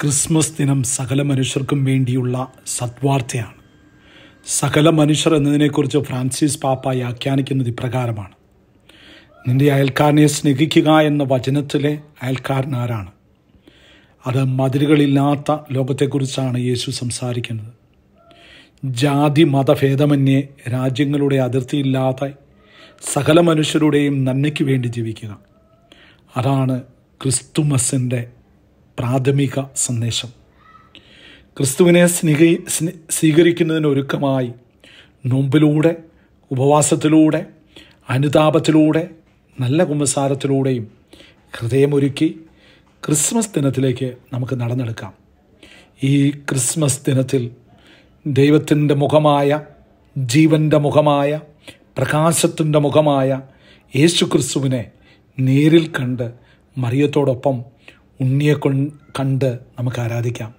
Christmas ദിനം സകല മനുഷ്യർക്കും വേണ്ടിയുള്ള സദ്വാർത്തയാണ് സകല മനുഷ്യർ എന്നതിനെക്കുറിച്ച് ഫ്രാൻസിസ് പാപ്പ വ്യാഖ്യാനിക്കുന്നത് ഇപ്രകാരമാണ് നിന്റെ അയൽക്കാരനെ സ്നേഹിക്കുക എന്ന വചനത്തിലെ അയൽക്കാരൻ ആരാണ് അത് മതിലുകളില്ലാത്ത ലോകത്തെക്കുറിച്ചാണ് യേശു സംസാരിക്കുന്നത് ജാതി മതഭേദമന്യേ രാജ്യങ്ങളുടെ അതിർത്തിയില്ലാത്ത സകല മനുഷ്യരുടെയും നന്മയ്ക്ക് വേണ്ടി ജീവിക്കുക അതാണ് ക്രിസ്തുമസിൻ്റെ പ്രാഥമിക സന്ദേശം ക്രിസ്തുവിനെ സ്നേഹി സ്വീകരിക്കുന്നതിന് ഒരുക്കമായി നോമ്പിലൂടെ ഉപവാസത്തിലൂടെ അനുതാപത്തിലൂടെ നല്ല കുമ്പസാരത്തിലൂടെയും ഹൃദയമൊരുക്കി ക്രിസ്മസ് ദിനത്തിലേക്ക് നമുക്ക് നടന്നെടുക്കാം ഈ ക്രിസ്മസ് ദിനത്തിൽ ദൈവത്തിൻ്റെ മുഖമായ ജീവൻ്റെ മുഖമായ പ്രകാശത്തിൻ്റെ മുഖമായ യേശു ക്രിസ്തുവിനെ നേരിൽ കണ്ട് മറിയത്തോടൊപ്പം ഉണ്ണിയെ കണ്ട് നമുക്ക് ആരാധിക്കാം